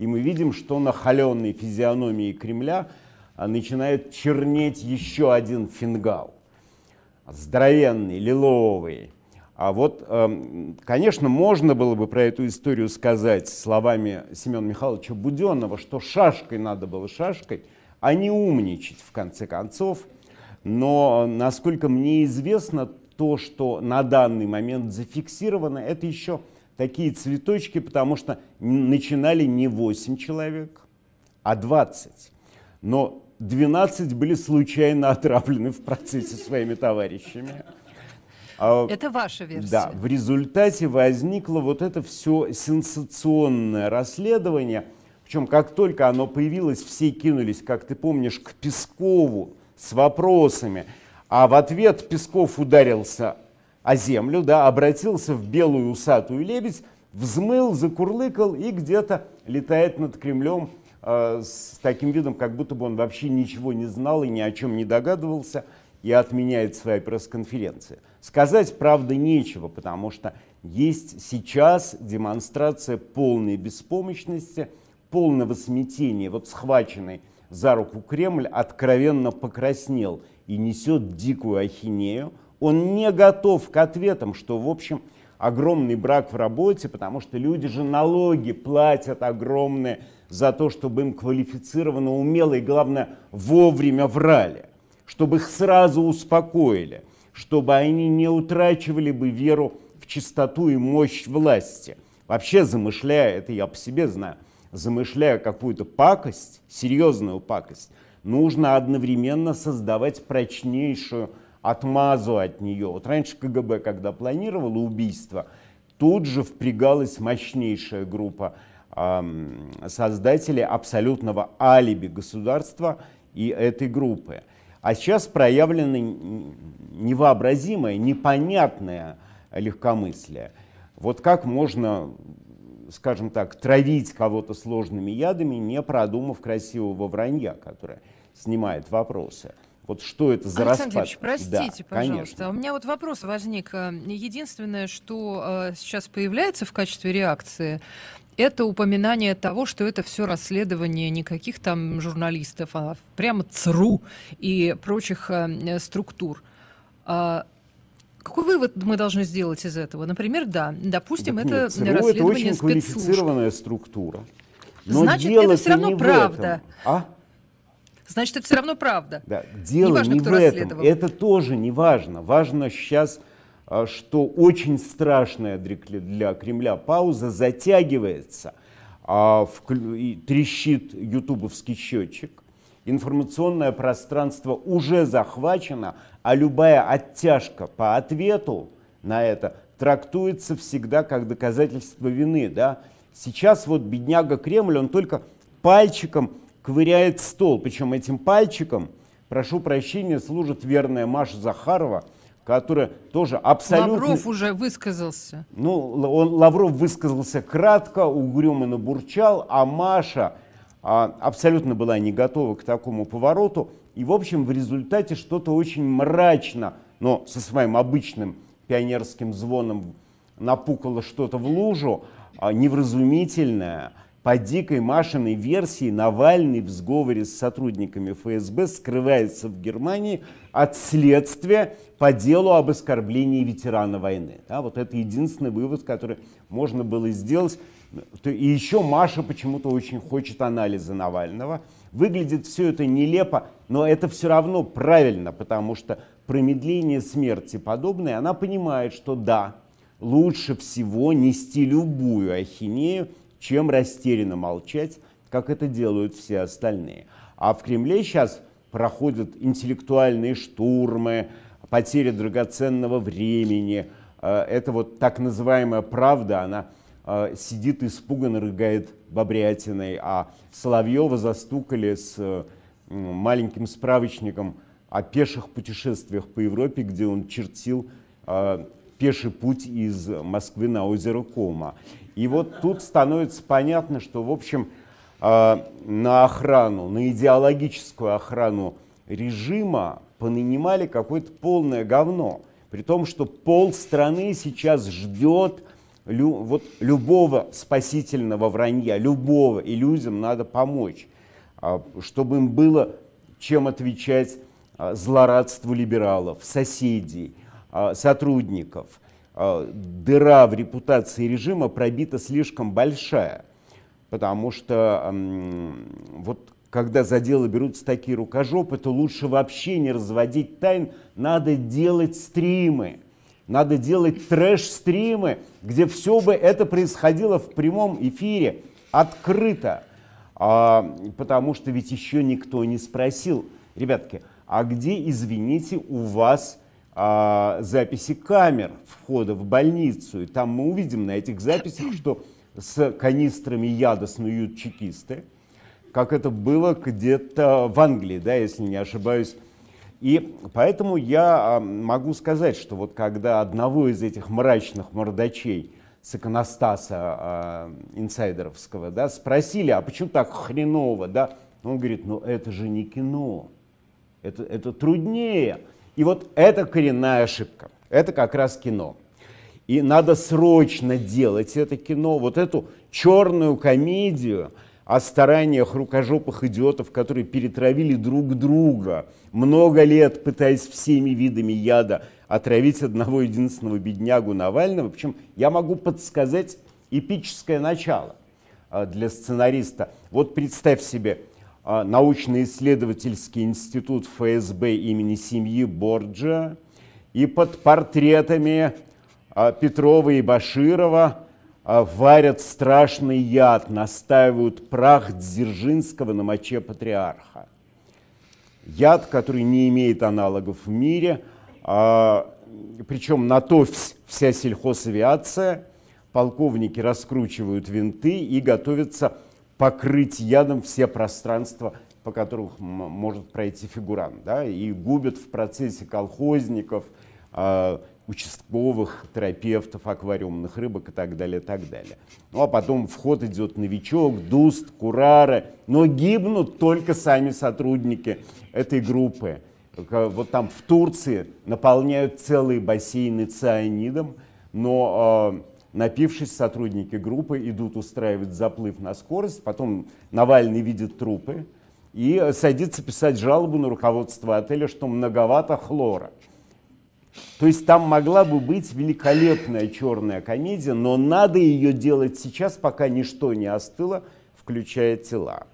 И мы видим, что на холеной физиономии Кремля а, начинает чернеть еще один фингал. Здоровенный, лиловый. А вот, эм, конечно, можно было бы про эту историю сказать словами Семена Михайловича Буденного, что шашкой надо было шашкой, а не умничать, в конце концов. Но, э, насколько мне известно, то, что на данный момент зафиксировано, это еще такие цветочки, потому что начинали не 8 человек, а 20. Но 12 были случайно отравлены в процессе своими товарищами. А это ваша версия. Да, в результате возникло вот это все сенсационное расследование. Причем, как только оно появилось, все кинулись, как ты помнишь, к Пескову с вопросами. А в ответ Песков ударился а землю, да, обратился в белую усатую лебедь, взмыл, закурлыкал и где-то летает над Кремлем э, с таким видом, как будто бы он вообще ничего не знал и ни о чем не догадывался и отменяет свои пресс-конференции. Сказать, правда, нечего, потому что есть сейчас демонстрация полной беспомощности, полного смятения. Вот схваченный за руку Кремль откровенно покраснел и несет дикую ахинею – он не готов к ответам, что, в общем, огромный брак в работе, потому что люди же налоги платят огромные за то, чтобы им квалифицированно, умело и, главное, вовремя врали, чтобы их сразу успокоили, чтобы они не утрачивали бы веру в чистоту и мощь власти. Вообще, замышляя, это я по себе знаю, замышляя какую-то пакость, серьезную пакость, нужно одновременно создавать прочнейшую отмазу от нее. Вот раньше КГБ, когда планировало убийство, тут же впрягалась мощнейшая группа эм, создателей абсолютного алиби государства и этой группы. А сейчас проявлено невообразимое, непонятное легкомыслие. Вот как можно, скажем так, травить кого-то сложными ядами, не продумав красивого вранья, которое снимает вопросы. Вот что это за Александр распад? Ильич, простите, да, пожалуйста. Конечно. У меня вот вопрос возник. Эм, единственное, что э, сейчас появляется в качестве реакции, это упоминание того, что это все расследование никаких там журналистов, а прямо ЦРУ и прочих э, э, структур. А какой вывод мы должны сделать из этого? Например, да, допустим, так это нет, ЦРУ расследование это очень спецслужб. квалифицированная структура. Но Значит, это все равно правда. А? Значит, это все равно правда. Да. Дело не, важно, не кто в этом. Это тоже не важно. Важно сейчас, а, что очень страшная для Кремля пауза затягивается. А, трещит ютубовский счетчик. Информационное пространство уже захвачено, а любая оттяжка по ответу на это трактуется всегда как доказательство вины. Да? Сейчас вот бедняга Кремль, он только пальчиком ковыряет стол, причем этим пальчиком, прошу прощения, служит верная Маша Захарова, которая тоже абсолютно... Лавров уже высказался. Ну, он, Лавров высказался кратко, угрюмо набурчал, а Маша а, абсолютно была не готова к такому повороту. И, в общем, в результате что-то очень мрачно, но со своим обычным пионерским звоном напукало что-то в лужу, а, невразумительное – по дикой Машиной версии Навальный в сговоре с сотрудниками ФСБ скрывается в Германии от следствия по делу об оскорблении ветерана войны. Да, вот это единственный вывод, который можно было сделать. И еще Маша почему-то очень хочет анализа Навального. Выглядит все это нелепо, но это все равно правильно, потому что промедление смерти подобное, она понимает, что да, лучше всего нести любую ахинею, чем растерянно молчать, как это делают все остальные. А в Кремле сейчас проходят интеллектуальные штурмы, потеря драгоценного времени. Э, это вот так называемая правда, она э, сидит испуганно, рыгает бобрятиной, а Соловьева застукали с э, маленьким справочником о пеших путешествиях по Европе, где он чертил пеший путь из Москвы на озеро Кома. И вот тут становится понятно, что, в общем, э, на охрану, на идеологическую охрану режима понанимали какое-то полное говно. При том, что пол страны сейчас ждет лю, вот, любого спасительного вранья, любого, и людям надо помочь, а, чтобы им было чем отвечать а, злорадству либералов, соседей, Э, сотрудников, э, дыра в репутации режима пробита слишком большая, потому что вот когда за дело берутся такие рукожопы, то лучше вообще не разводить тайн, надо делать стримы. Надо делать трэш-стримы, где все бы это происходило в прямом эфире, открыто. А, потому что ведь еще никто не спросил, ребятки, а где, извините, у вас а, записи камер входа в больницу. И там мы увидим на этих записях, что с канистрами яда снуют чекисты, как это было где-то в Англии, да, если не ошибаюсь. И поэтому я а, могу сказать, что вот когда одного из этих мрачных мордачей с иконостаса э, инсайдеровского, да, спросили, а почему так хреново, да, он говорит, ну это же не кино, это, это труднее. И вот это коренная ошибка. Это как раз кино. И надо срочно делать это кино, вот эту черную комедию о стараниях рукожопых идиотов, которые перетравили друг друга, много лет пытаясь всеми видами яда отравить одного единственного беднягу Навального. Причем я могу подсказать эпическое начало а, для сценариста. Вот представь себе, а, научно-исследовательский институт ФСБ имени семьи Борджа, и под портретами а, Петрова и Баширова а, варят страшный яд, настаивают прах Дзержинского на моче патриарха. Яд, который не имеет аналогов в мире, причем на то вся сельхозавиация, полковники раскручивают винты и готовятся покрыть ядом все пространства, по которым может пройти фигурант, да, и губят в процессе колхозников, а, участковых, терапевтов, аквариумных рыбок и так далее, и так далее. Ну а потом вход идет новичок, дуст, курары, но гибнут только сами сотрудники этой группы. Вот там в Турции наполняют целые бассейны цианидом, но а, Напившись, сотрудники группы идут устраивать заплыв на скорость, потом Навальный видит трупы и э, садится писать жалобу на руководство отеля, что многовато хлора. То есть там могла бы быть великолепная черная комедия, но надо ее делать сейчас, пока ничто не остыло, включая тела.